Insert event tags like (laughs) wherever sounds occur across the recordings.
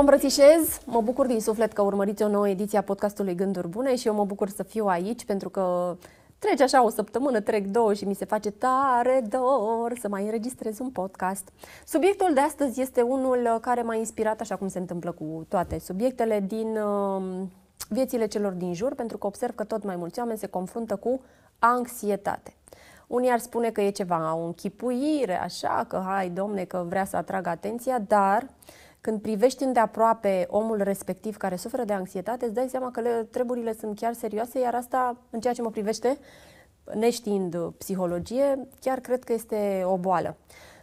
vă îmbrățișez. Mă bucur din suflet că urmăriți o nouă ediție a podcastului Gânduri Bune și eu mă bucur să fiu aici pentru că trece așa o săptămână, trec două și mi se face tare dor să mai înregistrez un podcast. Subiectul de astăzi este unul care m-a inspirat, așa cum se întâmplă cu toate subiectele, din um, viețile celor din jur, pentru că observ că tot mai mulți oameni se confruntă cu anxietate. Unii ar spune că e ceva, o închipuire, așa, că hai, domne, că vrea să atragă atenția, dar când privești îndeaproape omul respectiv care suferă de anxietate, îți dai seama că le, treburile sunt chiar serioase, iar asta, în ceea ce mă privește, neștiind psihologie, chiar cred că este o boală.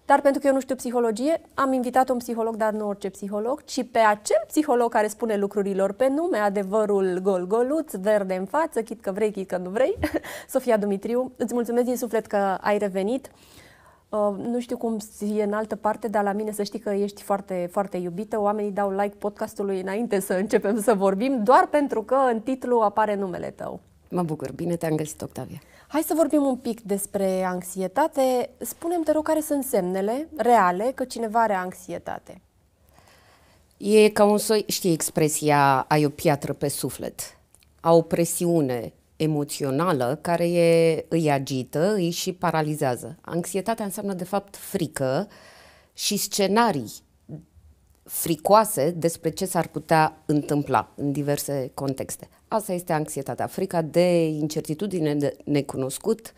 Dar pentru că eu nu știu psihologie, am invitat un psiholog, dar nu orice psiholog, ci pe acel psiholog care spune lucrurilor pe nume, adevărul gol-goluț, verde în față, chit că vrei, chit că nu vrei. (laughs) Sofia Dumitriu, îți mulțumesc din suflet că ai revenit. Uh, nu știu cum e în altă parte, dar la mine să știi că ești foarte, foarte iubită. Oamenii dau like podcastului înainte să începem să vorbim, doar pentru că în titlu apare numele tău. Mă bucur, bine te-am găsit, Octavia. Hai să vorbim un pic despre anxietate. Spunem, te rog, care sunt semnele reale că cineva are anxietate? E ca un soi, știi expresia, ai o piatră pe suflet, au o presiune emoțională care e, îi agită, îi și paralizează. Anxietatea înseamnă, de fapt, frică și scenarii fricoase despre ce s-ar putea întâmpla în diverse contexte. Asta este anxietatea, frica de incertitudine, de necunoscut,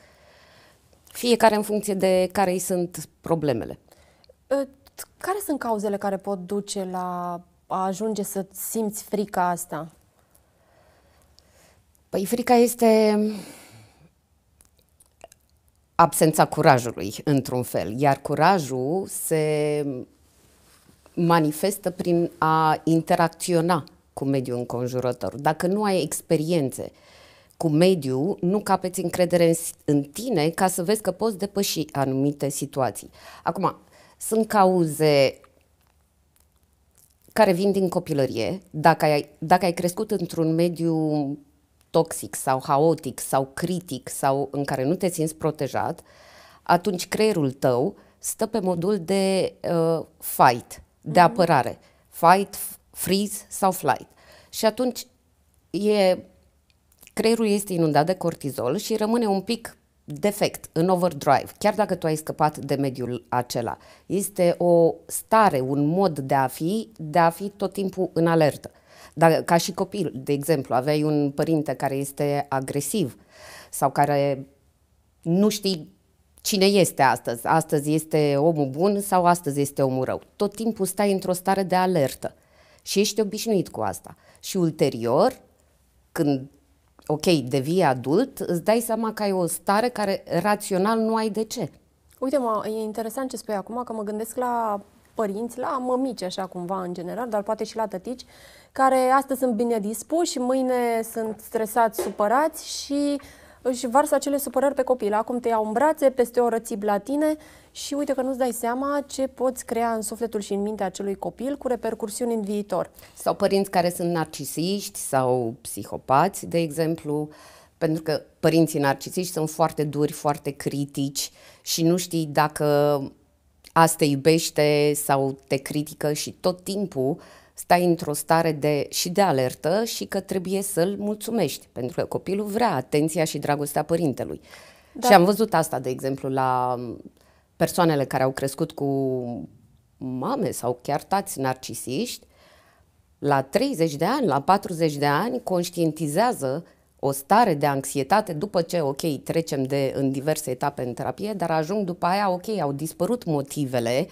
fiecare în funcție de care îi sunt problemele. Ă, care sunt cauzele care pot duce la a ajunge să simți frica asta? Păi frica este absența curajului, într-un fel, iar curajul se manifestă prin a interacționa cu mediul înconjurător. Dacă nu ai experiențe cu mediul, nu capeți încredere în, tine ca să vezi că poți depăși anumite situații. Acum, sunt cauze care vin din copilărie. Dacă ai, dacă ai crescut într-un mediu toxic sau haotic sau critic sau în care nu te simți protejat, atunci creierul tău stă pe modul de uh, fight, de mhm. apărare. Fight, freeze sau flight. Și atunci e, creierul este inundat de cortizol și rămâne un pic defect, în overdrive, chiar dacă tu ai scăpat de mediul acela. Este o stare, un mod de a fi, de a fi tot timpul în alertă. Dar ca și copil, de exemplu, aveai un părinte care este agresiv sau care nu știi cine este astăzi. Astăzi este omul bun sau astăzi este omul rău. Tot timpul stai într-o stare de alertă și ești obișnuit cu asta. Și ulterior, când ok, devii adult, îți dai seama că ai o stare care rațional nu ai de ce. Uite, mă, e interesant ce spui acum, că mă gândesc la părinți, la mămici așa cumva în general, dar poate și la tătici, care astăzi sunt bine dispuși, mâine sunt stresați, supărați și își varsă acele supărări pe copil. Acum te iau în brațe, peste o rățib la tine și uite că nu-ți dai seama ce poți crea în sufletul și în mintea acelui copil cu repercursiuni în viitor. Sau părinți care sunt narcisiști sau psihopați, de exemplu, pentru că părinții narcisiști sunt foarte duri, foarte critici și nu știi dacă asta iubește sau te critică și tot timpul stai într-o stare de, și de alertă și că trebuie să-l mulțumești, pentru că copilul vrea atenția și dragostea părintelui. Da. Și am văzut asta, de exemplu, la persoanele care au crescut cu mame sau chiar tați narcisiști, la 30 de ani, la 40 de ani, conștientizează o stare de anxietate după ce, ok, trecem de, în diverse etape în terapie, dar ajung după aia, ok, au dispărut motivele uh,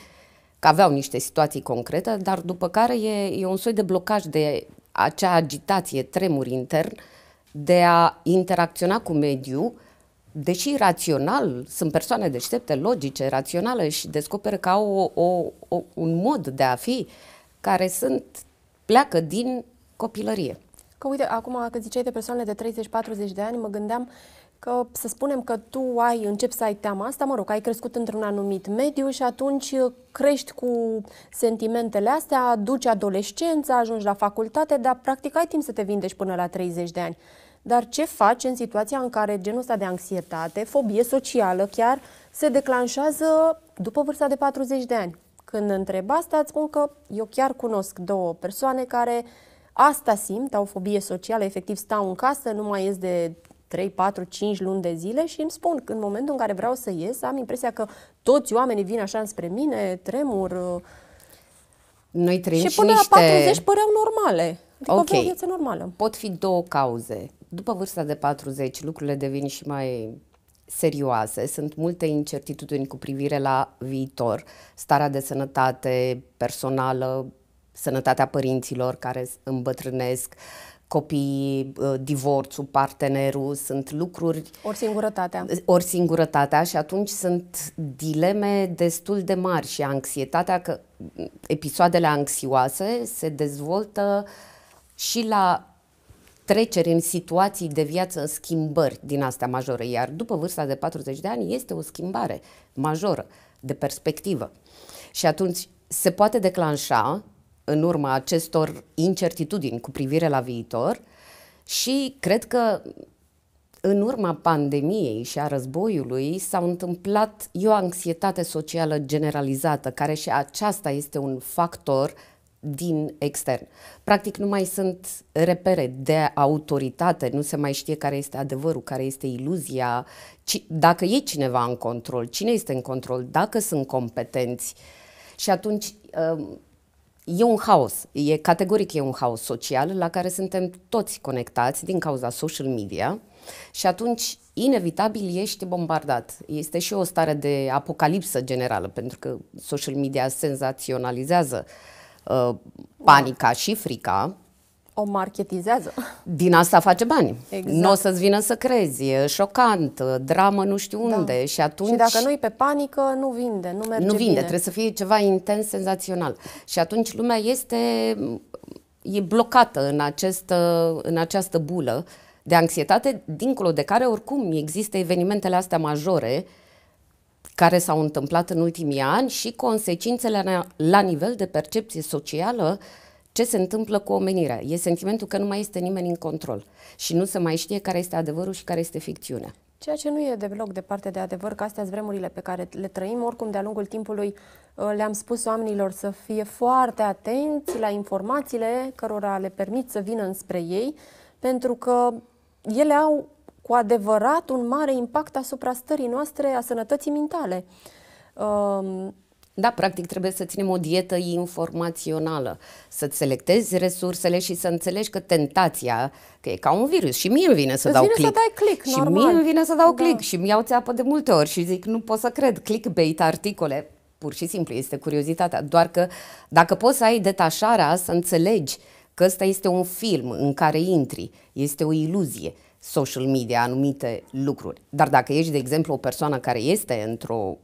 că aveau niște situații concrete, dar după care e, e un soi de blocaj de acea agitație, tremur intern, de a interacționa cu mediul, deși rațional, sunt persoane deștepte, logice, raționale și descoperă că au o, o, o, un mod de a fi care sunt, pleacă din copilărie. Că uite, acum că ziceai de persoanele de 30-40 de ani, mă gândeam că să spunem că tu ai, încep să ai teama asta, mă rog, ai crescut într-un anumit mediu și atunci uh, crești cu sentimentele astea, duci adolescența, ajungi la facultate, dar practic ai timp să te vindești până la 30 de ani. Dar ce faci în situația în care genul ăsta de anxietate, fobie socială chiar, se declanșează după vârsta de 40 de ani? Când întreb asta, îți spun că eu chiar cunosc două persoane care asta simt, au fobie socială, efectiv stau în casă, nu mai ies de 3, 4, 5 luni de zile și îmi spun că în momentul în care vreau să ies, am impresia că toți oamenii vin așa înspre mine, tremur. Uh, Noi trăim și, și până niște... la 40 păreau normale. Adică okay. aveau o viață normală. Pot fi două cauze. După vârsta de 40, lucrurile devin și mai serioase. Sunt multe incertitudini cu privire la viitor, starea de sănătate personală, sănătatea părinților care îmbătrânesc, uh, copiii, uh, divorțul, partenerul, sunt lucruri... Ori singurătatea. Uh, ori singurătatea și atunci sunt dileme destul de mari și anxietatea, că mm, episoadele anxioase se dezvoltă și la treceri în situații de viață, în schimbări din astea majore, iar după vârsta de 40 de ani este o schimbare majoră de perspectivă. Și atunci se poate declanșa în urma acestor incertitudini cu privire la viitor și cred că în urma pandemiei și a războiului s-a întâmplat o anxietate socială generalizată, care și aceasta este un factor din extern. Practic nu mai sunt repere de autoritate, nu se mai știe care este adevărul, care este iluzia, ci, dacă e cineva în control, cine este în control, dacă sunt competenți. Și atunci uh, E un haos, e categoric e un haos social la care suntem toți conectați din cauza social media și atunci inevitabil ești bombardat. Este și o stare de apocalipsă generală pentru că social media senzaționalizează uh, panica și frica o marketizează. (laughs) Din asta face bani. Exact. Nu o să-ți vină să crezi, e șocant, dramă nu știu da. unde da. și atunci... Și dacă nu-i pe panică, nu vinde, nu merge Nu vinde, bine. trebuie să fie ceva intens, senzațional. Și atunci lumea este e blocată în, acest, în această bulă de anxietate, dincolo de care oricum există evenimentele astea majore care s-au întâmplat în ultimii ani și consecințele la nivel de percepție socială uh, ce se întâmplă cu omenirea. E sentimentul că nu mai este nimeni în control și nu se mai știe care este adevărul și care este ficțiunea. Ceea ce nu e deloc departe de adevăr, că astea sunt vremurile pe care le trăim, oricum de-a lungul timpului uh, le-am spus oamenilor să fie foarte atenți la informațiile cărora le permit să vină înspre ei, pentru că ele au cu adevărat un mare impact asupra stării noastre, a sănătății mentale. Um, da, practic trebuie să ținem o dietă informațională, să-ți selectezi resursele și să înțelegi că tentația, că e ca un virus și mie îmi vine să Îți dau vine click. Să dai click și normal. mie îmi vine să dau da. click și mi iau țeapă de multe ori și zic nu pot să cred, clickbait articole, pur și simplu este curiozitatea, doar că dacă poți să ai detașarea să înțelegi că ăsta este un film în care intri, este o iluzie, social media, anumite lucruri. Dar dacă ești, de exemplu, o persoană care este într-o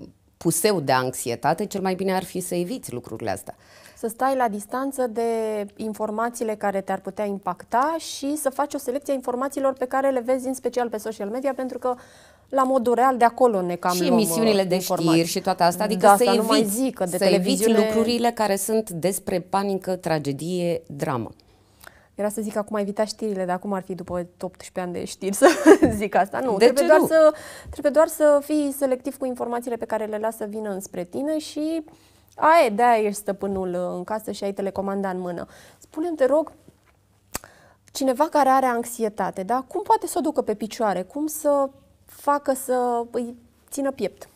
uh, puseu de anxietate, cel mai bine ar fi să eviți lucrurile astea. Să stai la distanță de informațiile care te-ar putea impacta și să faci o selecție a informațiilor pe care le vezi în special pe social media, pentru că la modul real de acolo ne cam Și uh, emisiunile de informații. știri și toate asta, adică da, să, eviți, zic, că de să televiziune... eviți lucrurile care sunt despre panică, tragedie, dramă. Era să zic acum evita știrile, dar acum ar fi după 18 ani de știri să (laughs) zic asta. Nu, de trebuie, doar nu? Să, trebuie doar să fii selectiv cu informațiile pe care le lasă vină înspre tine și aia de-aia ești stăpânul uh, în casă și ai telecomanda în mână. Spune-mi, te rog, cineva care are anxietate, da? cum poate să o ducă pe picioare? Cum să facă să îi țină piept?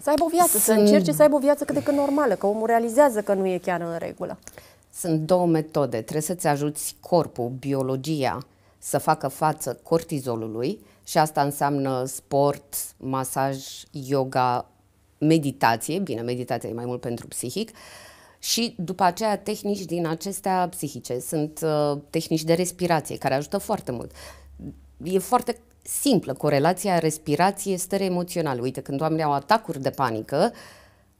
Să aibă o viață, să, să încerce să aibă o viață cât de cât normală, că omul realizează că nu e chiar în regulă. Sunt două metode. Trebuie să-ți ajuți corpul, biologia, să facă față cortizolului și asta înseamnă sport, masaj, yoga, meditație, bine, meditația e mai mult pentru psihic, și după aceea tehnici din acestea psihice. Sunt uh, tehnici de respirație care ajută foarte mult. E foarte simplă corelația respirație stare emoțională. Uite, când oamenii au atacuri de panică, uh,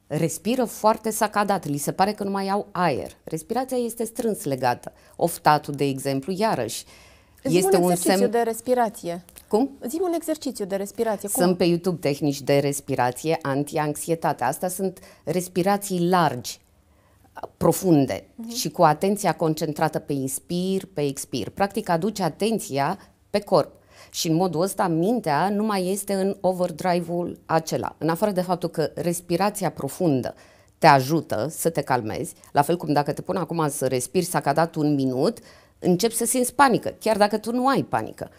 respiră foarte sacadat, li se pare că nu mai au aer. Respirația este strâns legată. Oftatul, de exemplu, iarăși, Zim este un, un semn de respirație. Cum? Zim un exercițiu de respirație. Cum? Sunt pe YouTube tehnici de respirație anti-anxietate. Astea sunt respirații largi, profunde uh-huh. și cu atenția concentrată pe inspir, pe expir. Practic aduce atenția pe corp. Și în modul ăsta mintea nu mai este în overdrive-ul acela. În afară de faptul că respirația profundă te ajută să te calmezi, la fel cum dacă te pun acum să respiri, s-a cadat un minut, începi să simți panică, chiar dacă tu nu ai panică.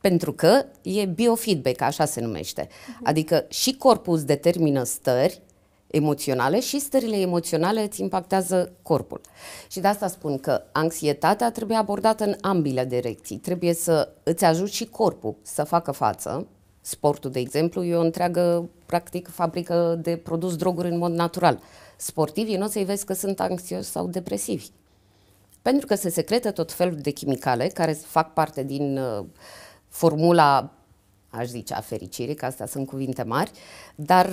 Pentru că e biofeedback, așa se numește. Mhm. Adică și corpul îți determină stări emoționale și stările emoționale îți impactează corpul. Și de asta spun că anxietatea trebuie abordată în ambele direcții. Trebuie să îți ajuți și corpul să facă față. Sportul, de exemplu, e o întreagă, practic, fabrică de produs droguri în mod natural. Sportivii nu o să-i vezi că sunt anxioși sau depresivi. Pentru că se secretă tot felul de chimicale care fac parte din uh, formula aș zice, a fericirii, că astea sunt cuvinte mari, dar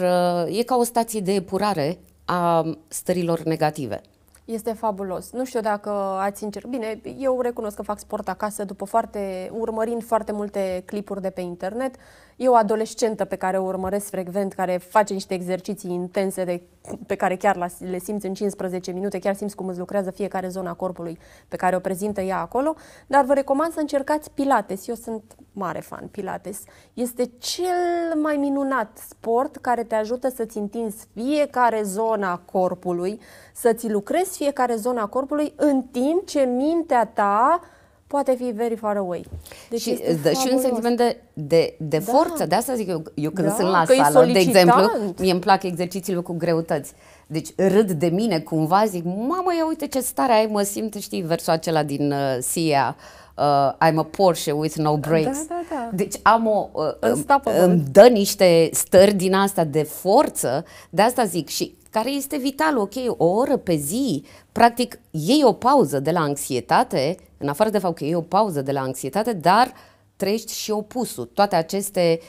uh, e ca o stație de epurare a stărilor negative. Este fabulos. Nu știu dacă ați încercat. Bine, eu recunosc că fac sport acasă după foarte, urmărind foarte multe clipuri de pe internet. Eu, adolescentă pe care o urmăresc frecvent, care face niște exerciții intense de, pe care chiar le simți în 15 minute, chiar simți cum îți lucrează fiecare zona corpului pe care o prezintă ea acolo, dar vă recomand să încercați Pilates. Eu sunt mare fan Pilates. Este cel mai minunat sport care te ajută să-ți întinzi fiecare zona corpului, să-ți lucrezi vezi fiecare zonă a corpului în timp ce mintea ta poate fi very far away. Deci și dă da, și un sentiment de, de, de da. forță. De asta zic eu, eu când da, sunt la sală, de exemplu, mie îmi plac exercițiile cu greutăți. Deci râd de mine cumva, zic, mamă, ia uite ce stare ai, mă simt, știi, versul acela din uh, Sia, uh, I'm a Porsche with no brakes. Da, da, da. Deci am o, uh, îmi, îmi dă niște stări din asta de forță, de asta zic și care este vital, ok, o oră pe zi, practic iei o pauză de la anxietate, în afară de fapt că iei o pauză de la anxietate, dar trăiești și opusul. Toate aceste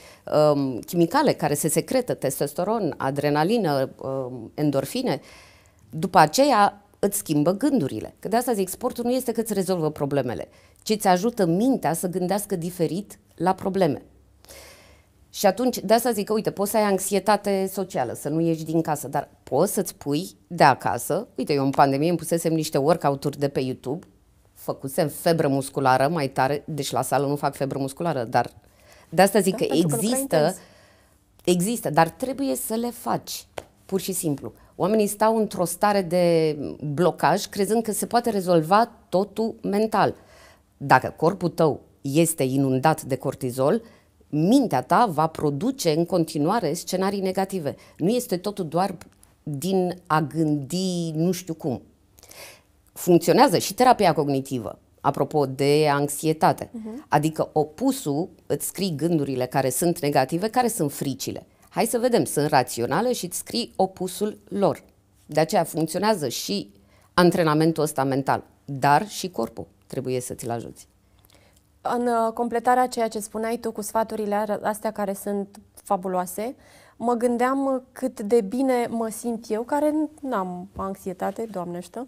um, chimicale care se secretă, testosteron, adrenalină, um, endorfine, după aceea îți schimbă gândurile. Că de asta zic, sportul nu este că îți rezolvă problemele, ci îți ajută mintea să gândească diferit la probleme. Și atunci, de asta zic că, uite, poți să ai anxietate socială, să nu ieși din casă, dar poți să-ți pui de acasă. Uite, eu în pandemie îmi pusesem niște workout-uri de pe YouTube, făcusem febră musculară mai tare, deci la sală nu fac febră musculară, dar de asta zic da, că există, că există, dar trebuie să le faci, pur și simplu. Oamenii stau într-o stare de blocaj, crezând că se poate rezolva totul mental. Dacă corpul tău este inundat de cortizol, mintea ta va produce în continuare scenarii negative. Nu este totul doar din a gândi nu știu cum. Funcționează și terapia cognitivă, apropo de anxietate. Uh-huh. Adică opusul îți scrii gândurile care sunt negative, care sunt fricile. Hai să vedem, sunt raționale și îți scrii opusul lor. De aceea funcționează și antrenamentul ăsta mental, dar și corpul trebuie să ți-l ajuți. În uh, completarea ceea ce spuneai tu cu sfaturile astea care sunt fabuloase, mă gândeam uh, cât de bine mă simt eu, care n-am anxietate, doamnește,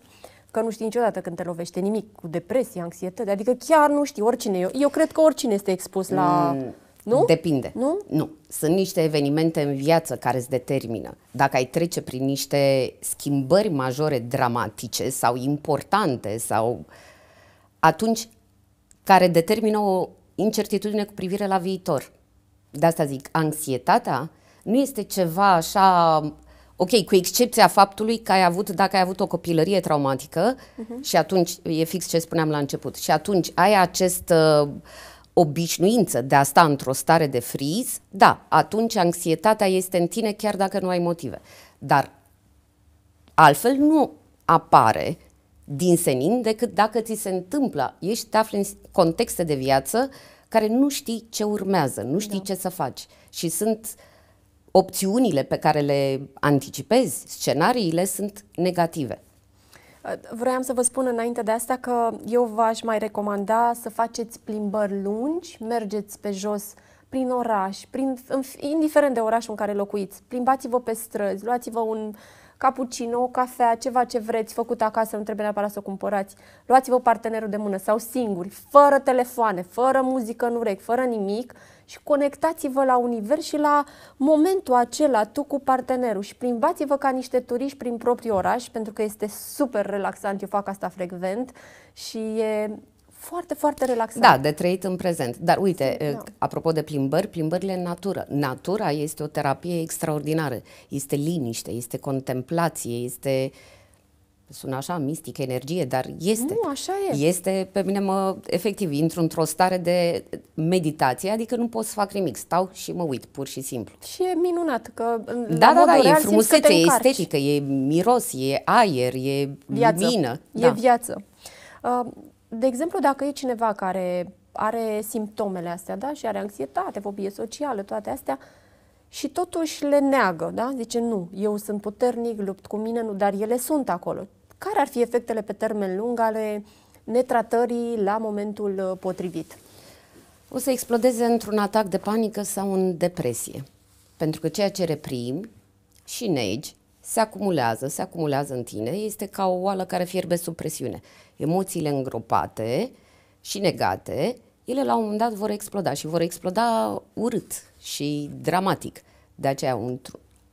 că nu știi niciodată când te lovește nimic cu depresie, anxietate, adică chiar nu știi oricine. Eu, eu cred că oricine este expus la... Mm. Nu? Depinde. Nu? Nu. Sunt niște evenimente în viață care îți determină. Dacă ai trece prin niște schimbări majore dramatice sau importante sau atunci care determină o incertitudine cu privire la viitor. De asta zic, anxietatea nu este ceva așa, ok, cu excepția faptului că ai avut, dacă ai avut o copilărie traumatică uh-huh. și atunci, e fix ce spuneam la început, și atunci ai acest uh, obișnuință de a sta într-o stare de friz, da, atunci anxietatea este în tine chiar dacă nu ai motive. Dar altfel nu apare din senin decât dacă ți se întâmplă. Ești, te afli în contexte de viață care nu știi ce urmează, nu știi da. ce să faci. Și sunt opțiunile pe care le anticipezi, scenariile sunt negative. Ă, Vroiam să vă spun înainte de asta că eu v-aș mai recomanda să faceți plimbări lungi, mergeți pe jos prin oraș, prin, indiferent de orașul în care locuiți, plimbați-vă pe străzi, luați-vă un uh, cappuccino, o cafea, ceva ce vreți, făcut acasă, nu trebuie neapărat să o cumpărați. Luați-vă partenerul de mână sau singuri, fără telefoane, fără muzică în urechi, fără nimic și conectați-vă la univers și la momentul acela tu cu partenerul și plimbați-vă ca niște turiști prin propriul oraș pentru că este super relaxant, eu fac asta frecvent și e foarte, foarte relaxant. Da, de trăit în prezent. Dar uite, da. Eh, apropo de plimbări, plimbările în natură. Natura este o terapie extraordinară. Este liniște, este contemplație, este sună așa mistic, energie, dar este. Nu, așa e. Este, pe mine mă, efectiv, intru într-o stare de meditație, adică nu pot să fac nimic, stau și mă uit, pur și simplu. Și e minunat că da, da, da, da, e frumusețe, e estetică, e miros, e aer, e viață. lumină. E da. viață. Uh, de exemplu, dacă e cineva care are simptomele astea, da, și are anxietate, fobie socială, toate astea, și totuși le neagă, da? Zice, nu, eu sunt puternic, lupt cu mine, nu, dar ele sunt acolo. Care ar fi efectele pe termen lung ale netratării la momentul uh, potrivit? O să explodeze într-un atac de panică sau în depresie. Pentru că ceea ce reprim și negi se acumulează, se acumulează în tine, este ca o oală care fierbe sub presiune emoțiile îngropate și negate, ele la un moment dat vor exploda și vor exploda urât și dramatic. De aceea, un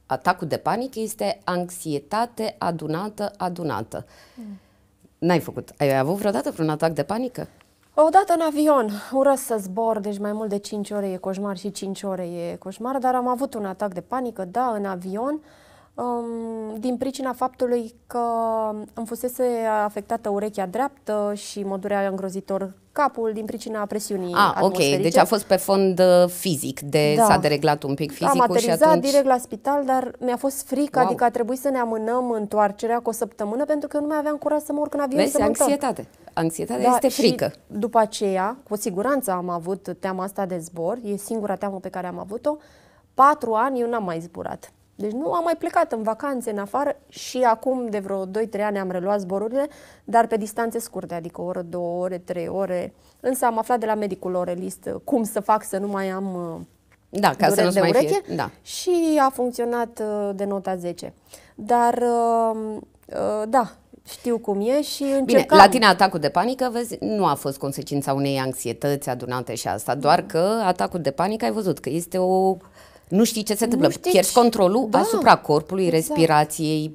atacul de panică este anxietate adunată, adunată. Mm. N-ai făcut. Ai avut vreodată vreun atac de panică? Odată în avion, urăsc să zbor, deci mai mult de 5 ore e coșmar și 5 ore e coșmar, dar am avut un atac de panică, da, în avion. Uh, din pricina faptului că îmi fusese afectată urechea dreaptă și mă durea îngrozitor capul din pricina presiunii ah, ok, deci a fost pe fond uh, fizic, de, da. s-a dereglat un pic fizicul Am aterizat și atunci... direct la spital, dar mi-a fost frică, wow. adică a trebuit să ne amânăm întoarcerea cu o săptămână pentru că eu nu mai aveam curaj să mă urc în avion Vezi, să mă anxietate. Anxietatea da, este frică. după aceea, cu siguranță am avut teama asta de zbor, e singura teamă pe care am avut-o, patru ani eu n-am mai zburat. Deci nu am mai plecat în vacanțe în afară și acum de vreo 2-3 ani am reluat zborurile, dar pe distanțe scurte, adică o oră, două ore, trei ore. Însă am aflat de la medicul orelist uh, cum să fac să nu mai am uh, da, ca să nu de mai ureche fie. Da. și a funcționat uh, de nota 10. Dar da, știu cum e și încercam. Bine, la tine atacul de panică, vezi, nu a fost consecința unei anxietăți adunate și asta, doar mm. că atacul de panică ai văzut că este o nu știi ce se întâmplă. Pierzi controlul da. asupra corpului, exact. respirației,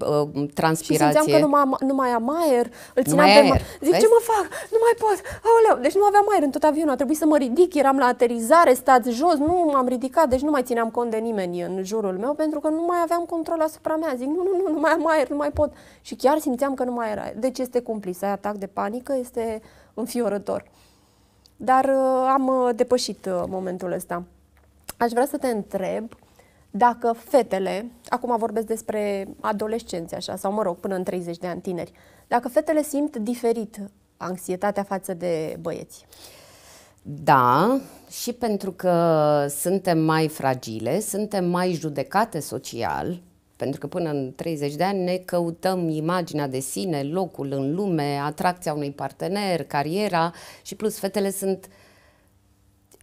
transpirației. Și simțeam că nu, mai, nu mai am aer, îl nu mai aer. Zic, Vezi? ce mă fac? Nu mai pot. Aoleu. Deci nu aveam aer în tot avionul, a trebuit să mă ridic, eram la aterizare, stați jos, nu m-am ridicat, deci nu mai țineam cont de nimeni în jurul meu pentru că nu mai aveam control asupra mea. Zic, nu, nu, nu, nu mai am aer, nu mai pot. Și chiar simțeam că nu mai era. Deci este Să ai atac de panică, este înfiorător. Dar uh, am uh, depășit uh, momentul ăsta. Aș vrea să te întreb dacă fetele, acum vorbesc despre adolescenți așa, sau mă rog, până în 30 de ani tineri, dacă fetele simt diferit anxietatea față de băieți. Da, și pentru că suntem mai fragile, suntem mai judecate social, pentru că până în 30 de ani ne căutăm imaginea de sine, locul în lume, atracția unui partener, cariera și plus fetele sunt uh,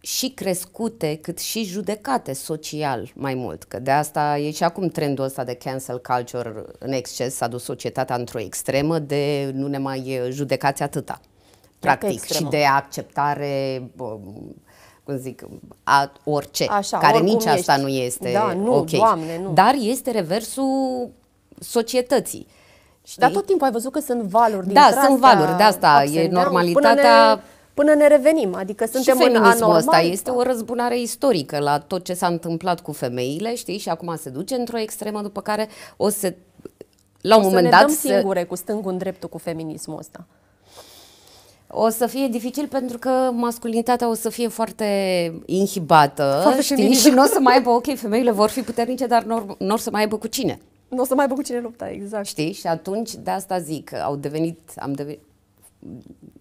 și crescute, cât și judecate social mai mult. Că de asta e și acum trendul ăsta de cancel culture în exces, s-a dus societatea într-o extremă de nu ne mai judecați atâta, practic, și de acceptare cum zic, a orice, Așa, care nici asta ești. nu este da, nu, ok. Doamne, nu. Dar este reversul societății. Știi? Dar tot timpul ai văzut că sunt valuri din Da, sunt valuri, de asta e normalitatea până ne revenim. Adică suntem și în anormal. ăsta este o răzbunare istorică la tot ce s-a întâmplat cu femeile, știi, și acum se duce într-o extremă, după care o să la un o moment dat... Dăm se... singure cu stângul în dreptul cu feminismul ăsta. O să fie dificil pentru că masculinitatea o să fie foarte inhibată foarte știi? și nu o să mai aibă, ok, femeile vor fi puternice, dar nu o să mai aibă cu cine. Nu o să mai aibă cu cine lupta, exact. Știi? Și atunci, de asta zic, au devenit, am devenit,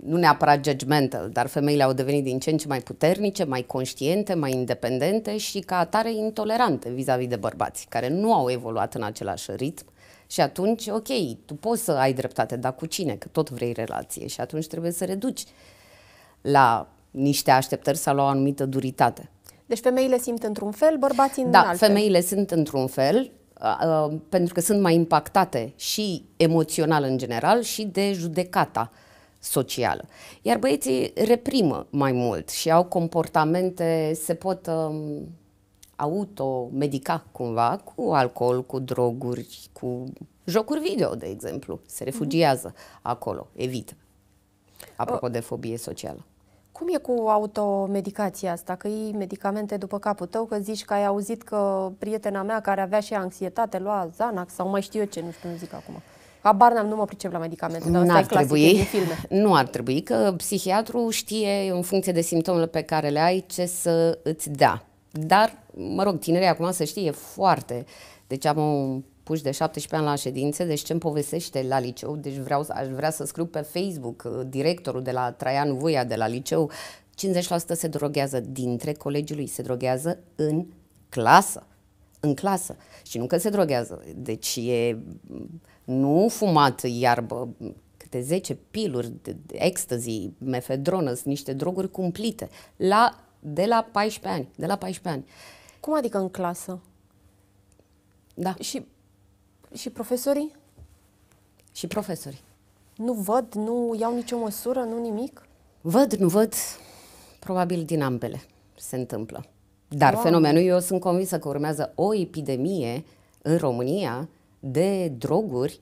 nu neapărat judgmental, dar femeile au devenit din ce în ce mai puternice, mai conștiente, mai independente și ca atare intolerante vis-a-vis de bărbați, care nu au evoluat în același ritm. Și atunci, ok, tu poți să ai dreptate, dar cu cine? Că tot vrei relație și atunci trebuie să reduci la niște așteptări sau la o anumită duritate. Deci femeile simt într-un fel, bărbații în da, altfel. Da, femeile sunt într-un fel, pentru că sunt mai impactate și emoțional în general și de judecata uh, socială. Iar băieții reprimă mai mult și au comportamente, se pot um, automedica cumva cu alcool, cu droguri, cu jocuri video, de exemplu. Se mhm. refugiază mm-hmm. acolo, evită. Apropo de fobie socială. Cum e cu automedicația asta? Că iei medicamente după capul tău, că zici că ai auzit că prietena mea care avea și anxietate lua Zanax sau mai știu eu ce, nu știu, nu zic acum. Habar n-am, nu mă pricep la medicamente, dar ar trebui, filme. (laughs) Nu ar trebui, că psihiatru știe în funcție de simptomele pe care le ai ce să îți dea. Dar, mă rog, tinerii acum să știe foarte. Deci am un puș de 17 ani la ședințe, deci ce-mi povestește la liceu? Deci vreau, aș vrea să scriu pe Facebook uh, directorul de la Traian Vuia de la liceu. 50% se droghează dintre colegiului, se droghează în clasă în clasă și nu că se droghează. Deci e nu fumat iarbă, câte 10 piluri, de ecstasy, mefedronă, sunt niște droguri cumplite la, de la 14 ani. De la 14 ani. Cum adică în clasă? Da. Și, și profesorii? Și profesorii. Nu văd, nu iau nicio măsură, nu nimic? Văd, nu văd, probabil din ambele se întâmplă. Dar wow. fenomenul, eu sunt convinsă că urmează o epidemie în România de droguri,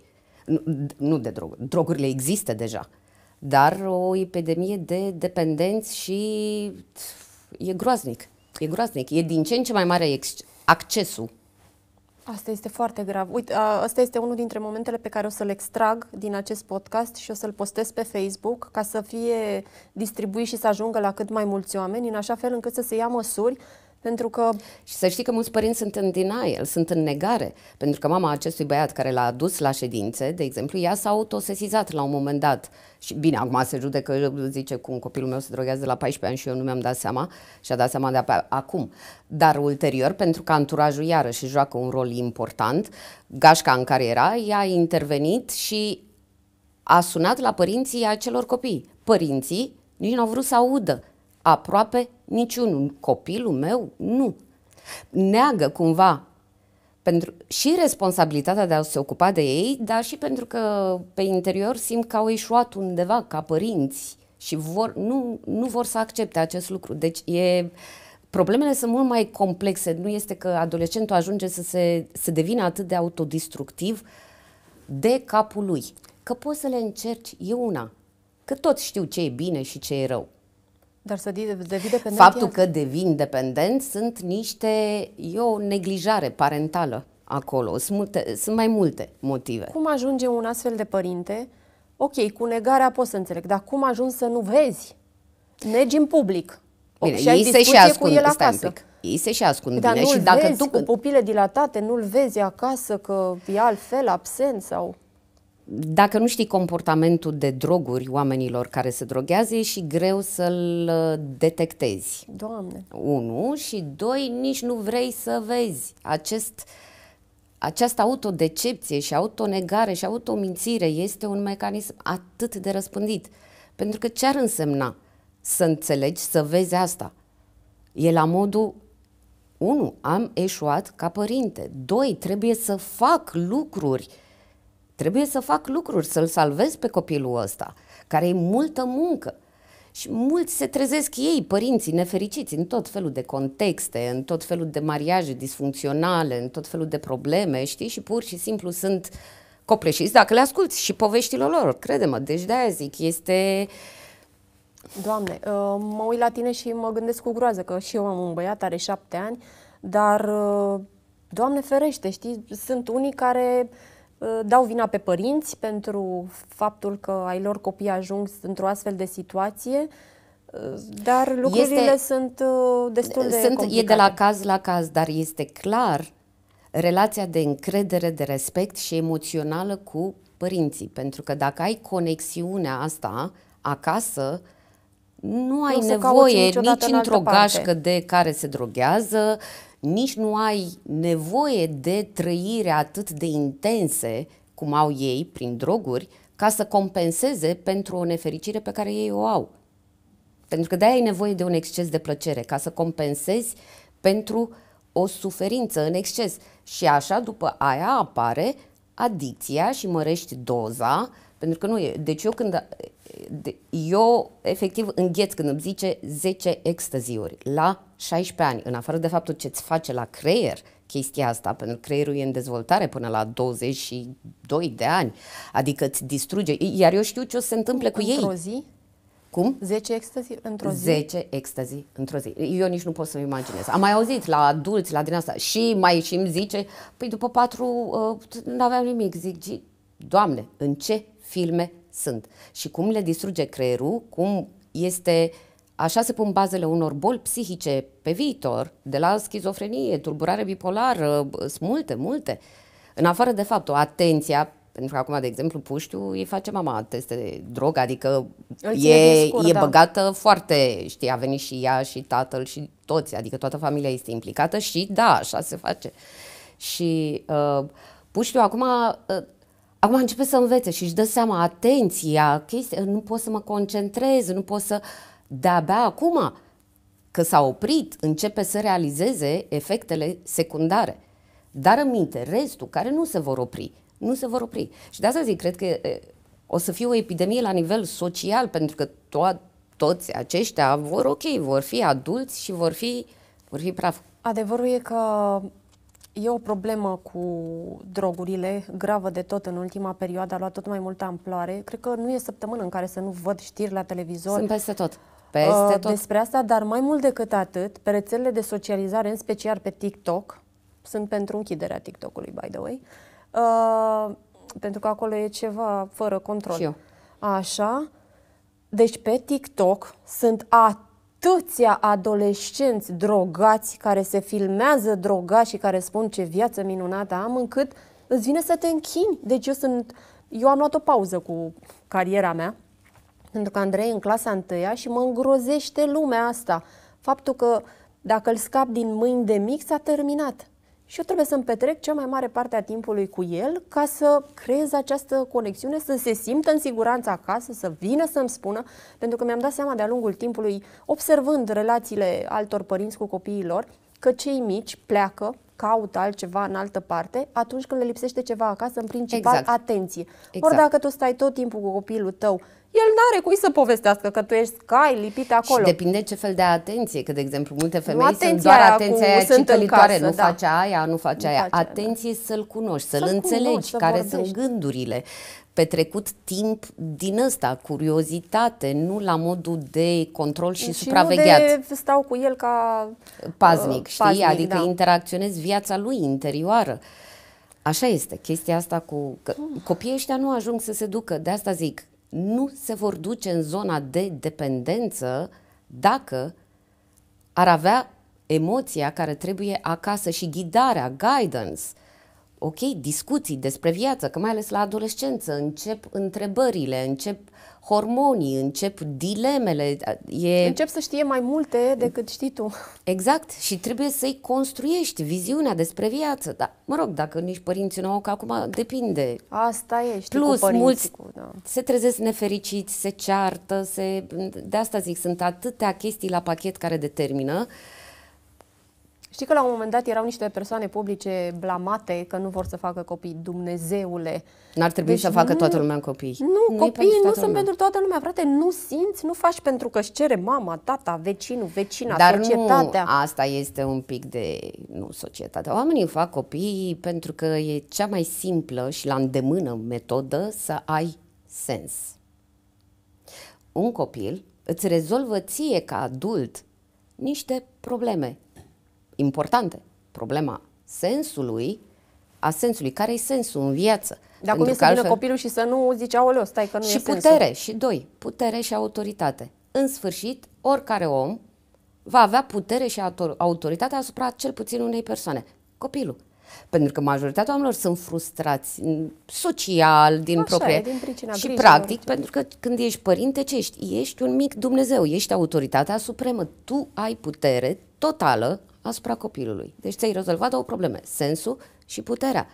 nu de droguri, drogurile există deja, dar o epidemie de dependenți și e groaznic. E groaznic. E din ce în ce mai mare accesul Asta este foarte grav. Uite, ăsta asta este unul dintre momentele pe care o să-l extrag din acest podcast și o să-l postez pe Facebook ca să fie distribuit și să ajungă la cât mai mulți oameni, în așa fel încât să se ia măsuri pentru că... Și să știi că mulți părinți sunt în denial, sunt în negare, pentru că mama acestui băiat care l-a adus la ședințe, de exemplu, ea s-a autosesizat la un moment dat. Și bine, acum se judecă, zice cum copilul meu se drogează de la 14 ani și eu nu mi-am dat seama și a dat seama de acum. Dar ulterior, pentru că anturajul iarăși joacă un rol important, gașca în care era, ea a intervenit și a sunat la părinții acelor copii. Părinții nici nu au vrut să audă aproape niciunul. Copilul meu? Nu. Neagă cumva pentru, și responsabilitatea de a se ocupa de ei, dar și pentru că pe interior simt că au ieșuat undeva ca părinți și vor, nu, nu vor să accepte acest lucru. Deci e, problemele sunt mult mai complexe. Nu este că adolescentul ajunge să se să devină atât de autodistructiv de capul lui. Că poți să le încerci, e una. Că toți știu ce e bine și ce e rău. Dar să devii dependent? Faptul că devin dependent sunt niște, e o neglijare parentală acolo. Sunt, multe, sunt mai multe motive. Cum ajunge un astfel de părinte? Ok, cu negarea pot să înțeleg, dar cum ajungi să nu vezi? Negi în public. Bine, și ei se și ascund, cu el acasă. Pic. Ei se și ascund dar bine. Dar nu-l vezi dacă tu... cu pupile dilatate, nu-l vezi acasă că e altfel, absent sau dacă nu știi comportamentul de droguri oamenilor care se droghează, e și greu să-l uh, detectezi. Doamne! Unu. Și doi, nici nu vrei să vezi acest această autodecepție și autonegare și automințire este un mecanism atât de răspândit. Pentru că ce ar însemna să înțelegi, să vezi asta? E la modul 1. Am eșuat ca părinte. 2. Trebuie să fac lucruri uh, Trebuie să fac lucruri, să-l salvez pe copilul ăsta, care e multă muncă. Și mulți se trezesc ei, părinții nefericiți, în tot felul de contexte, în tot felul de mariaje disfuncționale, în tot felul de probleme, știi? Și pur și simplu sunt copleșiți dacă le asculți și poveștilor lor, crede-mă. Deci de-aia zic, este... Doamne, uh, mă uit la tine și mă gândesc cu groază că și eu am un băiat, are șapte ani, dar, uh, Doamne ferește, știi, sunt unii care Eh, dau vina pe părinți pentru faptul că ai lor copii ajung într-o astfel de situație, eh, dar lucrurile este, sunt eh, destul de sunt, complicate. E de la caz la caz, dar este clar relația de încredere, de respect și emoțională cu părinții, pentru că dacă ai conexiunea asta acasă, nu ai nevoie nici într-o în gașcă de care se droghează, nici nu ai nevoie de trăire atât de intense cum au ei prin droguri ca să compenseze pentru o nefericire pe care ei o au. Pentru că de-aia ai nevoie de un exces de plăcere, ca să compensezi pentru o suferință în exces. Și așa, după aia, apare adicția și mărești doza pentru că nu e. Deci eu când... Eu efectiv îngheț când îmi zice 10 extaziuri la 16 ani, în afară de faptul ce îți face la creier chestia asta, pentru că creierul e în dezvoltare până la 22 de ani, adică îți distruge. Iar eu știu ce o să se întâmple cu ei. Într-o zi? Cum? 10 extazii într-o zi? 10 extazii într-o zi. Eu nici nu pot să-mi imaginez. Am mai auzit la adulți, la din asta, și mai și îmi zice, păi după patru uh, nu aveam nimic. Zic, Doamne, în ce filme sunt și cum le distruge creierul, cum este Așa se pun bazele unor boli psihice pe viitor, de la schizofrenie, tulburare bipolară, sunt multe, multe. În afară de faptul, atenția, pentru că acum, de exemplu, puștiu îi face mama teste de drog, adică Îl e, scurt, e da. băgată foarte, știi, a venit și ea și tatăl și toți, adică toată familia este implicată și da, așa se face. Și uh, puștiu acum uh, Acum începe să învețe și își dă seama, atenția, chestia, nu pot să mă concentrez, nu pot să... De-abia acum că s-a oprit, începe să realizeze efectele secundare. Dar aminte, restul, care nu se vor opri, nu se vor opri. Și de asta zic, cred că o să fie o epidemie la nivel social, pentru că to- toți aceștia vor, ok, vor fi adulți și vor fi, vor fi praf. Adevărul e că E o problemă cu drogurile, gravă de tot în ultima perioadă, a luat tot mai multă amploare. Cred că nu e săptămână în care să nu văd știri la televizor. Sunt peste tot. Uh, peste uh, tot. Despre asta, dar mai mult decât atât, pe rețelele de socializare, în special pe TikTok, sunt pentru închiderea TikTok-ului, by the way, uh, pentru că acolo e ceva fără control. Și eu. Așa. Deci pe TikTok sunt atât atâția adolescenți drogați care se filmează drogați și care spun ce viață minunată am, încât îți vine să te închini. Deci eu sunt, eu am luat o pauză cu cariera mea, pentru că Andrei în clasa întâia și mă îngrozește lumea asta. Faptul că dacă îl scap din mâini de mic, s-a terminat și eu trebuie să-mi petrec cea mai mare parte a timpului cu el ca să creez această conexiune, să se simtă în siguranță acasă, să vină să-mi spună, pentru că mi-am dat seama de-a lungul timpului, observând relațiile altor părinți cu copiii lor, că cei mici pleacă, caută altceva în altă parte, atunci când le lipsește ceva acasă, în principal exact. atenție. Exact. Ori dacă tu stai tot timpul cu copilul tău el nu are cui să povestească că tu ești scai lipit acolo. Și depinde ce fel de atenție, că de exemplu multe femei nu sunt doar atenția aia cicălitoare, nu da. face aia, nu face aia. Face da. atenție da. să-l cunoști, să-l, să-l înțelegi cunoști, care să sunt gândurile petrecut timp din ăsta, curiozitate, nu la modul de control și, și supravegheat. Nu de stau cu el ca paznic, uh, știi? Paznic, adică da. interacționez viața lui interioară. Așa este, chestia asta cu... Că ah. copiii ăștia nu ajung să se ducă, de asta zic nu se vor duce în zona de dependență dacă ar avea emoția care trebuie acasă și ghidarea, guidance, ok, discuții despre viață, că mai ales la adolescență încep întrebările, încep hormonii, încep dilemele. E... Încep să știe mai multe decât știi tu. Exact, și trebuie să-i construiești viziunea despre viață. Da, mă rog, dacă nici părinții nu au, că acum depinde. Asta e, știi, Plus, cu mulți cu, da. se trezesc nefericiți, se ceartă, se... de asta zic, sunt atâtea chestii la pachet care determină. Uh, Știi că la un moment dat erau niște persoane publice blamate că nu vor să facă copii, Dumnezeule. N-ar trebui deci să facă nu, toată lumea copii. Nu, nu copiii nu sunt lumea. pentru toată lumea, frate, nu simți, nu faci pentru că își cere mama, tata, vecinul, vecina, Dar societatea. Nu, asta este un pic de, nu, societatea. Oamenii fac copii pentru că e cea mai simplă și la îndemână metodă să ai sens. Un copil îți rezolvă ție ca adult niște probleme importante. Problema sensului, a sensului. Care e sensul în viață? Dar cum e să vină copilul și să nu zice, aoleo, stai că nu și e putere, sensul. și doi, putere și autoritate. În sfârșit, oricare om va avea putere și autoritate asupra cel puțin unei persoane, copilul. Pentru că majoritatea oamenilor sunt frustrați social, din Așa proprie. E, din pricina și practic, practic, pentru că când ești părinte, ce ești? Ești un mic Dumnezeu, ești autoritatea supremă. Tu ai putere totală asupra copilului. Deci ți-ai rezolvat două probleme, sensul și puterea.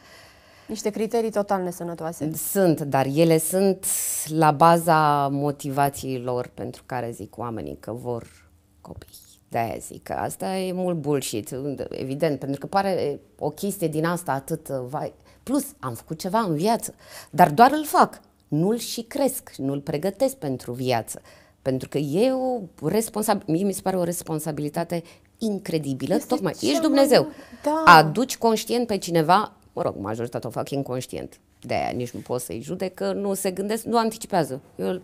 Niște criterii total nesănătoase. Sunt, dar ele sunt la baza motivațiilor pentru care zic oamenii că vor copii. De-aia zic că asta e mult bullshit, evident, pentru că pare o chestie din asta atât, vai, plus am făcut ceva în viață, dar doar îl fac, nu-l și cresc, nu-l pregătesc pentru viață. Pentru că e o responsabilitate, mie mi se pare o responsabilitate incredibilă, este tocmai ești Dumnezeu. Mai... Da. Aduci conștient pe cineva, mă rog, majoritatea o fac inconștient. De aia nici nu pot să-i judec că nu se gândesc, nu anticipează. Eu,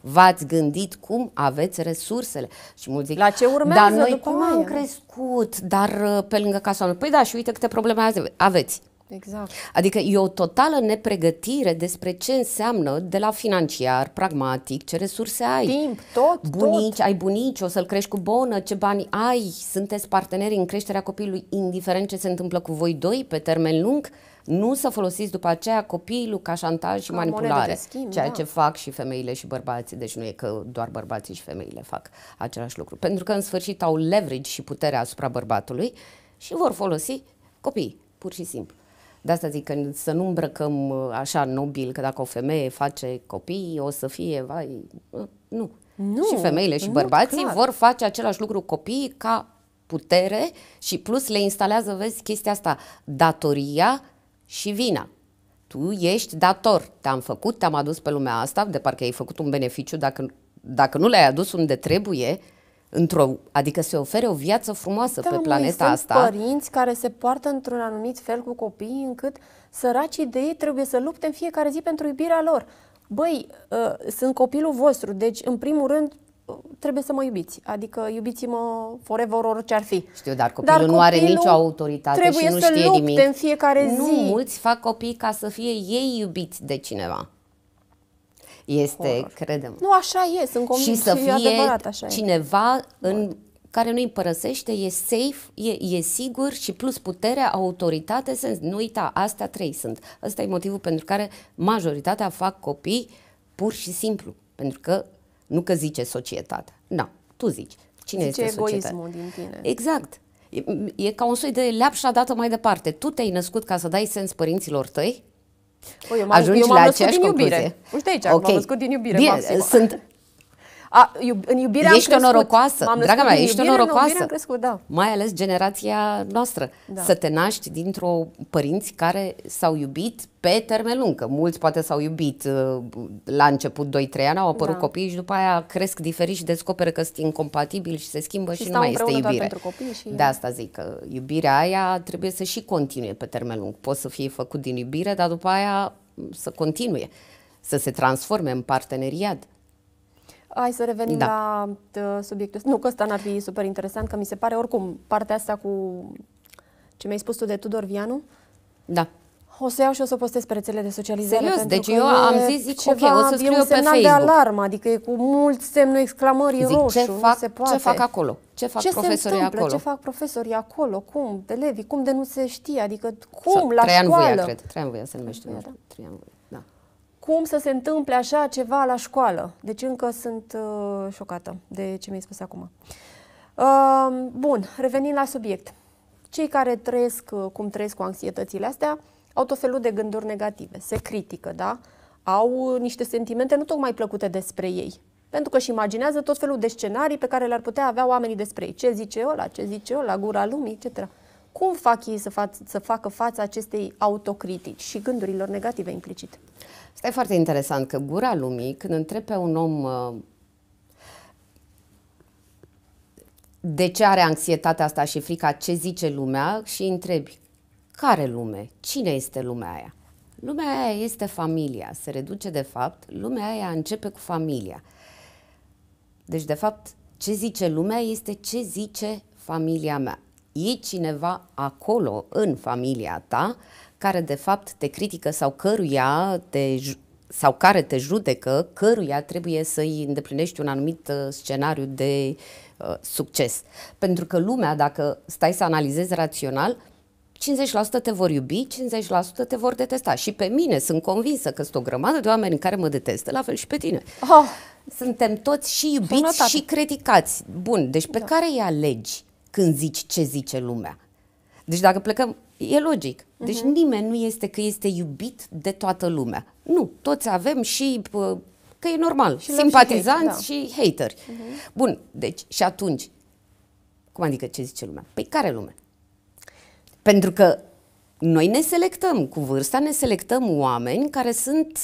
v-ați gândit cum aveți resursele. Și mulți zic, La ce urmează dar noi după cum aia? am crescut, dar pe lângă casa noastră. Păi da, și uite câte probleme aveți. Exact. Adică e o totală nepregătire despre ce înseamnă de la financiar, pragmatic, ce resurse ai. Timp, tot, bunici, tot. Ai bunici, o să-l crești cu bonă, ce bani ai, sunteți parteneri în creșterea copilului, indiferent ce se întâmplă cu voi doi pe termen lung, nu să folosiți după aceea copilul ca șantaj și ca manipulare, schimb, ceea da. ce fac și femeile și bărbații, deci nu e că doar bărbații și femeile fac același lucru, pentru că în sfârșit au leverage și puterea asupra bărbatului și vor folosi copiii, pur și simplu. De asta zic că să nu îmbrăcăm uh, așa nobil, că dacă o femeie face copii, o să fie, vai, uh, nu. nu și femeile și bărbații nu, vor face același lucru copiii ca putere și plus le instalează, vezi, chestia asta, datoria și vina. Tu ești dator, te-am făcut, te-am adus pe lumea asta, de parcă ai făcut un beneficiu, dacă, dacă nu le ai adus unde trebuie, într-o, adică se ofere o viață frumoasă da, pe planeta sunt asta. părinți care se poartă într-un anumit fel cu copiii încât săracii de ei trebuie să lupte în fiecare zi pentru iubirea lor. Băi, uh, sunt copilul vostru, deci în primul rând ă, trebuie să mă iubiți. Adică iubiți-mă forever orice ar fi. Știu, dar copilul, dar nu are nicio autoritate trebuie și nu să știe lupte nimic. în fiecare zi. Nu, mulți fac copii ca să fie ei iubiți de cineva. Este, credem. Nu, așa e, sunt convins și să fie adevărat, așa cineva e. în care nu îi părăsește, e safe, e, e sigur și plus putere, autoritate, sens. Nu uita, astea trei sunt. Ăsta e motivul pentru care majoritatea fac copii pur și simplu. Pentru că, nu că zice societatea, na, tu zici. Cine zice este egoismul societate? din tine. Exact. E, e ca un soi de leapșa dată mai departe. Tu te-ai născut ca să dai sens părinților tăi, Păi eu m-am, Ajungi eu m-am la aceeași din iubire. Concluzie. aici, okay. m-am născut din iubire. Bine, sunt a, iub, în iubirea ești am o norocoasă, m-am draga mea, ești o norocoasă. Am crescut, da. Mai ales generația noastră. Da. Să te naști dintr-o părinți care s-au iubit pe termen lung, că mulți poate s-au iubit uh, la început 2-3 ani, au apărut da. copii și după aia cresc diferit și descoperă că sunt incompatibili și se schimbă și, și nu mai este iubire. și... De asta zic că iubirea aia trebuie să și continue pe termen lung. Poți să fie făcut din iubire, dar după aia să continue, să se transforme în parteneriat. Hai să revenim da. la uh, subiectul ăsta. Nu, că ăsta n-ar fi super interesant, că mi se pare oricum partea asta cu ce mi-ai spus tu de Tudor Vianu. Da. O să iau și o să o postez pe rețele de socializare. Serios, deci eu am zis, zic, ok, o să scriu pe Facebook. de alarmă, adică e cu mult semnul exclamării zic, roșu, ce fac, se poate. Ce fac acolo? Ce fac ce profesorii întâmplă, acolo? Ce fac profesorii acolo? Cum? Elevii? Cum de nu se știe? Adică cum? Sau, la școală? Traian Voia, cred. Trei ani se numește. Traian Voia cum să se întâmple așa ceva la școală. Deci încă sunt uh, șocată de ce mi-ai spus acum. Uh, bun, revenind la subiect. Cei care trăiesc uh, cum trăiesc cu anxietățile astea au tot felul de gânduri negative, se critică, da? Au uh, niște sentimente nu tocmai plăcute despre ei. Pentru că își imaginează tot felul de scenarii pe care le-ar putea avea oamenii despre ei. Ce zice ăla, ce zice ăla, gura lumii, etc. Cum fac ei să, fa- să facă față acestei autocritici și gândurilor negative implicit? Asta e foarte interesant, că gura lumii, când întrebe un om uh, de ce are anxietatea asta și frica, ce zice lumea și întrebi care lume, cine este lumea aia? Lumea aia este familia, se reduce de fapt, lumea aia începe cu familia. Deci de fapt ce zice lumea este ce zice familia mea e cineva acolo, în familia ta, care de fapt te critică sau căruia te sau care te judecă, căruia trebuie să-i îndeplinești un anumit uh, scenariu de uh, succes. Pentru că lumea, dacă stai să analizezi rațional, 50% te vor iubi, 50% te vor detesta. Și pe mine sunt convinsă că sunt o grămadă de oameni care mă detestă, la fel și pe tine. Oh. Suntem toți și iubiți și criticați. Bun, deci pe da. care îi alegi? când zici ce zice lumea. Deci dacă plecăm, e logic. Deci uh-huh. nimeni nu este că este iubit de toată lumea. Nu, toți avem și că e normal, și simpatizanți și, hate, da. hateri. Uh-huh. Bun, deci și atunci, cum adică ce zice lumea? Păi care lume? Pentru că noi ne selectăm, cu vârsta ne selectăm oameni care sunt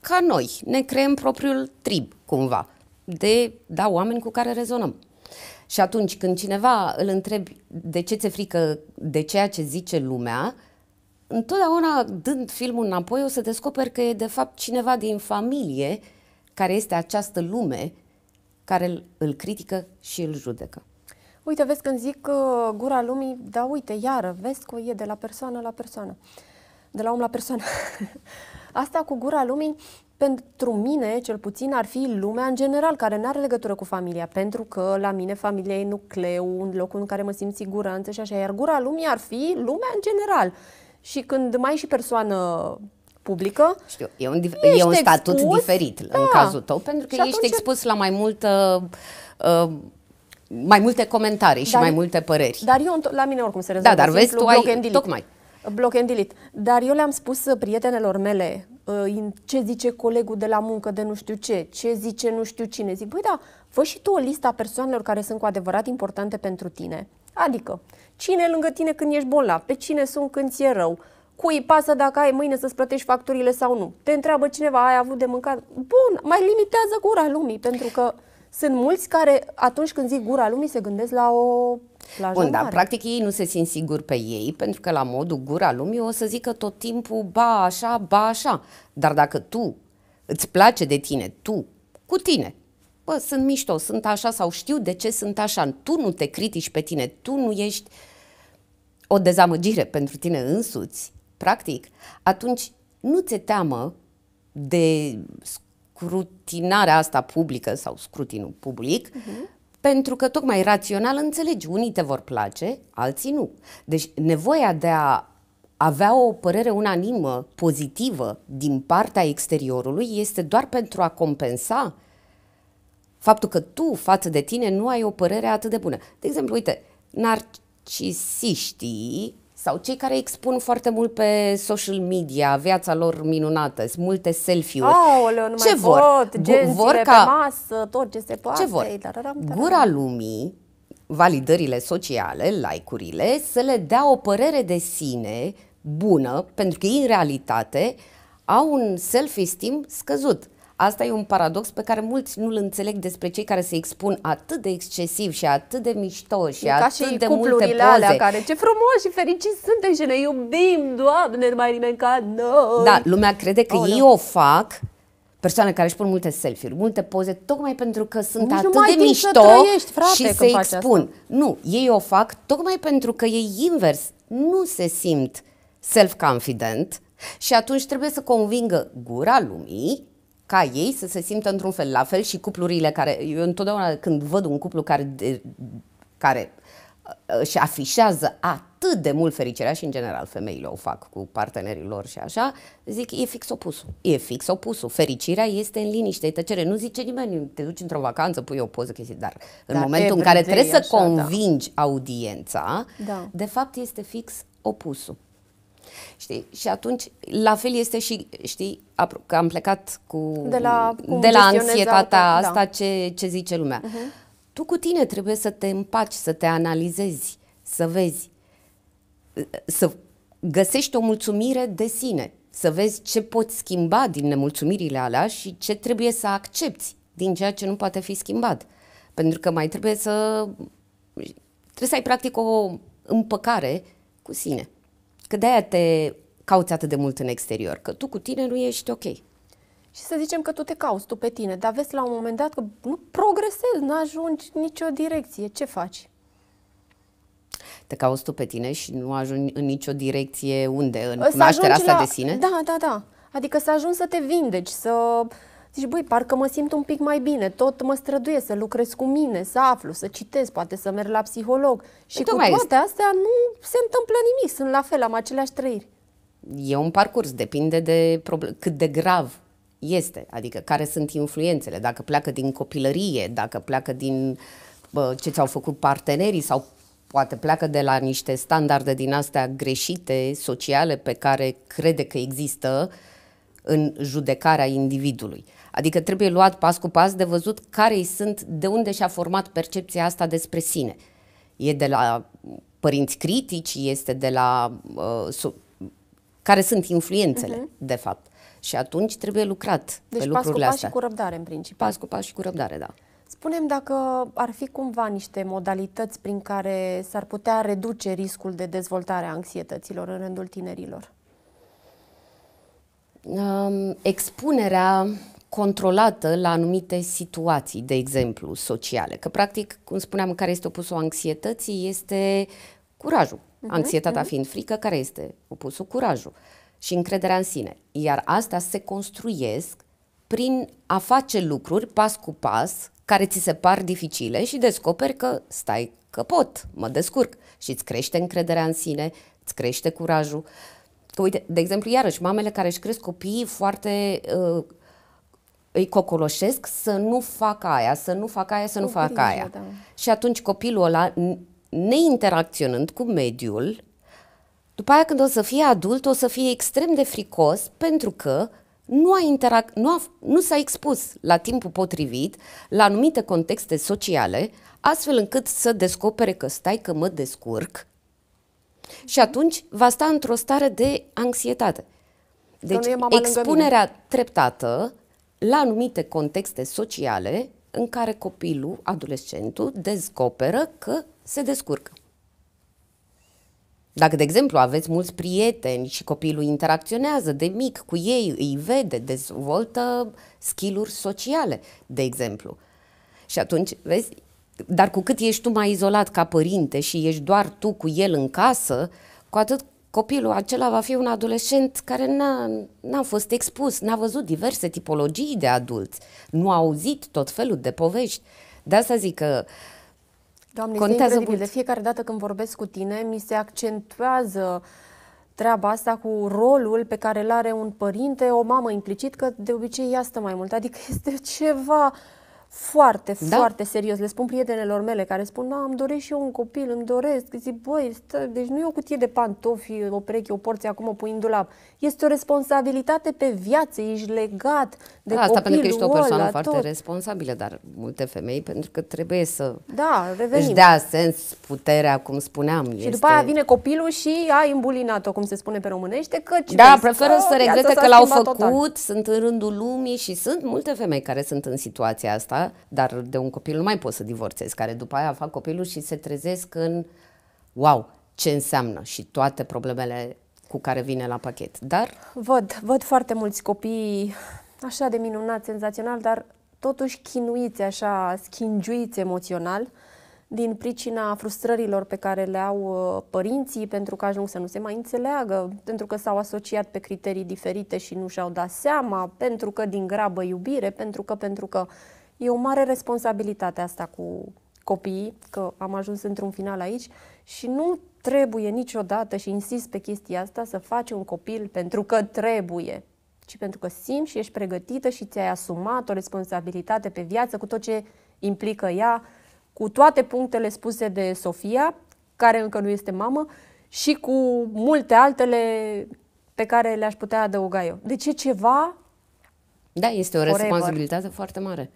ca noi, ne creăm propriul trib, cumva, de, da, oameni cu care rezonăm. Și atunci când cineva îl întrebi de ce ți-e frică de ceea ce zice lumea, întotdeauna dând filmul înapoi o să descoperi că e de fapt cineva din familie care este această lume care îl, îl critică și îl judecă. Uite, vezi când zic uh, gura lumii, da uite, iară, vezi că e de la persoană la persoană, de la om la persoană. (laughs) Asta cu gura lumii pentru mine, cel puțin, ar fi lumea în general, care nu are legătură cu familia, pentru că la mine familia e nucleu, un loc în care mă simt siguranță și așa, iar gura lumii ar fi lumea în general. Și când mai e și persoană publică. Știu, e un, e un statut expus, diferit da. în cazul tău, pentru că ești expus la mai multă. Uh, mai multe comentarii dar, și mai multe păreri. Dar eu, la mine oricum se rezolvă. Da, dar vezi, tu ai, tocmai. Block and delete. Dar eu le-am spus prietenelor mele Uh, ce zice colegul de la muncă de nu știu ce, ce zice nu știu cine. Zic, băi, da, fă și tu o listă a persoanelor care sunt cu adevărat importante pentru tine. Adică, cine e lângă tine când ești bolnav, pe cine sunt când ți-e rău, cui pasă dacă ai mâine să-ți plătești facturile sau nu. Te întreabă cineva, ai avut de mâncat? Bun, mai limitează gura lumii, pentru că sunt mulți care atunci când zic gura lumii se gândesc la o Plajă Bun, dar practic ei nu se simt siguri pe ei, pentru că la modul gura lumii o să zică tot timpul ba așa, ba așa. Dar dacă tu îți place de tine, tu, cu tine, bă, sunt mișto, sunt așa sau știu de ce sunt așa, tu nu te critici pe tine, tu nu ești o dezamăgire pentru tine însuți, practic, atunci nu ți-e teamă de scrutinarea asta publică sau scrutinul public, uh-huh pentru că tocmai rațional înțelegi, unii te vor place, alții nu. Deci nevoia de a avea o părere unanimă, pozitivă, din partea exteriorului este doar pentru a compensa faptul că tu, față de tine, nu ai o părere atât de bună. De exemplu, uite, narcisiștii sau cei care expun foarte mult pe social media viața lor minunată, sunt multe selfie-uri. Aoleu, nu ce mai vor? Pot, vor ca... pe masă, tot ce se poate. Ce vor? Gura lumii, validările sociale, like-urile, să le dea o părere de sine bună, pentru că ei în realitate au un self-esteem scăzut. Asta e un paradox pe care mulți nu-l înțeleg despre cei care se expun atât de excesiv și atât de mișto și e ca atât și de multe poze. Alea care, ce frumos și fericiți suntem și ne iubim, Doamne, nu mai nimeni ca noi. Da, lumea crede că oh, ei o fac persoane care își pun multe selfie-uri, multe poze, tocmai pentru că sunt Nici atât de mișto trăiești, frate, și se expun. Asta. Nu, ei o fac tocmai pentru că ei invers nu se simt self-confident și atunci trebuie să convingă gura lumii ca ei să se simtă într-un fel. La fel și cuplurile care, eu întotdeauna când văd un cuplu care, de, care uh, își afișează atât de mult fericirea și în general femeile o fac cu partenerii lor și așa, zic e fix opusul. E fix opusul. Fericirea este în liniște, e tăcere. Nu zice nimeni, te duci într-o vacanță, pui o poză, chestii, dar, dar în momentul în care trebuie așa, să da. convingi da. audiența, da. de fapt este fix opusul. Știi? Și atunci, la fel este și, știi, că am plecat cu, de la, cum de la anxietatea da. asta ce, ce zice lumea. Uh-huh. Tu cu tine trebuie să te împaci, să te analizezi, să vezi, să găsești o mulțumire de sine, să vezi ce poți schimba din nemulțumirile alea și ce trebuie să accepti din ceea ce nu poate fi schimbat. Pentru că mai trebuie să trebuie să ai practic o împăcare cu sine. Că de-aia te cauți atât de mult în exterior, că tu cu tine nu ești ok. Și să zicem că tu te cauți, tu pe tine, dar vezi la un moment dat că nu progresezi, nu ajungi nicio direcție. Ce faci? Te cauți tu pe tine și nu ajungi în nicio direcție unde? În cunoașterea asta la... de sine? Da, da, da. Adică să ajungi să te vindeci, să Zici, băi, parcă mă simt un pic mai bine, tot mă străduiesc să lucrez cu mine, să aflu, să citesc, poate să merg la psiholog. Și păi cu toate este. astea nu se întâmplă nimic, sunt la fel, am aceleași trăiri. E un parcurs, depinde de cât de grav este, adică care sunt influențele, dacă pleacă din copilărie, dacă pleacă din bă, ce ți-au făcut partenerii sau poate pleacă de la niște standarde din astea greșite, sociale, pe care crede că există în judecarea individului. Adică trebuie luat pas cu pas de văzut care îi sunt, de unde și-a format percepția asta despre sine. E de la părinți critici, este de la uh, sub, care sunt influențele, uh-huh. de fapt. Și atunci trebuie lucrat deci pe lucrurile pas cu pas astea. și cu răbdare, în principiu. Pas cu pas și cu răbdare, da. Spunem dacă ar fi cumva niște modalități prin care s-ar putea reduce riscul de dezvoltare a anxietăților în rândul tinerilor. Um, expunerea controlată la anumite situații, de exemplu, sociale. Că, practic, cum spuneam, care este opusul anxietății este curajul. Uh-huh, Anxietatea uh-huh. fiind frică, care este opusul curajul și încrederea în sine. Iar astea se construiesc prin a face lucruri pas cu pas care ți se par dificile și descoperi că stai că pot, mă descurc și îți crește încrederea în sine, îți crește curajul. Că uite, de exemplu, iarăși, mamele care își cresc copiii foarte uh, îi cocoloșesc să nu fac aia, să nu fac aia, să nu fac grijă, aia. Da. Și atunci copilul ăla, neinteracționând cu mediul, după aia când o să fie adult, o să fie extrem de fricos pentru că nu, a interac- nu, a, nu s-a expus la timpul potrivit la anumite contexte sociale, astfel încât să descopere că stai că mă descurc și atunci va sta într-o stare de anxietate. Deci expunerea treptată la anumite contexte sociale în care copilul, adolescentul, descoperă că se descurcă. Dacă, de exemplu, aveți mulți prieteni și copilul interacționează de mic cu ei, îi vede, dezvoltă skill-uri sociale, de exemplu. Și atunci, vezi, dar cu cât ești tu mai izolat ca părinte și ești doar tu cu el în casă, cu atât copilul acela va fi un adolescent care n-a, n-a fost expus, n-a văzut diverse tipologii de adulți, nu a auzit tot felul de povești. De asta zic că Doamne, contează mult. De fiecare dată când vorbesc cu tine, mi se accentuează treaba asta cu rolul pe care îl are un părinte, o mamă implicit, că de obicei ea stă mai mult. Adică (laughs) este ceva foarte, da? foarte serios. Le spun prietenelor mele care spun, "Nu, da, am doresc și eu un copil, îmi doresc. Zic, băi, stă, deci nu e o cutie de pantofi, o pereche, o porție, acum o pui în dulap. Este o responsabilitate pe viață, ești legat de da, Asta pentru că ești o persoană ăla, foarte tot. responsabilă, dar multe femei, pentru că trebuie să da, revenim. își dea sens puterea, cum spuneam. Și este... după aia vine copilul și a îmbulinat-o, cum se spune pe românește, căci Da, preferă să regrete că l-au făcut, total. sunt în rândul lumii și sunt multe femei care sunt în situația asta dar de un copil nu mai poți să divorțezi, care după aia fac copilul și se trezesc în wow, ce înseamnă și toate problemele cu care vine la pachet. Dar văd, văd foarte mulți copii așa de minunat, senzațional, dar totuși chinuiți așa, schingiuiți emoțional din pricina frustrărilor pe care le au uh, părinții pentru că ajung să nu se mai înțeleagă, pentru că s-au asociat pe criterii diferite și nu și-au dat seama, pentru că din grabă iubire, pentru că, pentru că E o mare responsabilitate asta cu copiii, că am ajuns într-un final aici și nu trebuie niciodată, și insist pe chestia asta, să faci un copil pentru că trebuie, ci pentru că simți și ești pregătită și ți-ai asumat o responsabilitate pe viață cu tot ce implică ea, cu toate punctele spuse de Sofia, care încă nu este mamă, și cu multe altele pe care le-aș putea adăuga eu. Deci ce ceva. Da, este o forever. responsabilitate foarte mare.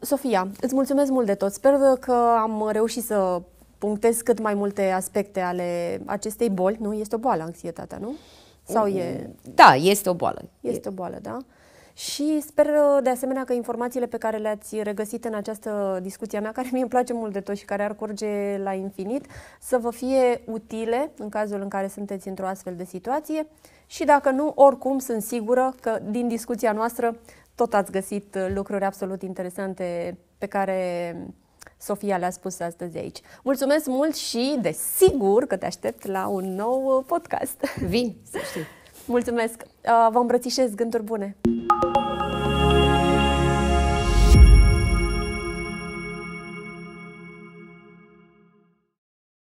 Sofia, îți mulțumesc mult de tot. Sper că am reușit să punctez cât mai multe aspecte ale acestei boli. Nu? Este o boală anxietatea, nu? Sau e... Mm, da, este o boală. Este o boală, da. Și sper de asemenea că informațiile pe care le-ați regăsit în această discuție mea, care mi îmi place mult de tot și care ar curge la infinit, să vă fie utile în cazul în care sunteți într-o astfel de situație și dacă nu, oricum sunt sigură că din discuția noastră tot ați găsit uh, lucruri absolut interesante pe care Sofia le-a spus astăzi aici. Mulțumesc mult și, desigur, că te aștept la un nou uh, podcast. Vin, să știi. (laughs) Mulțumesc. Uh, vă îmbrățișez gânduri bune.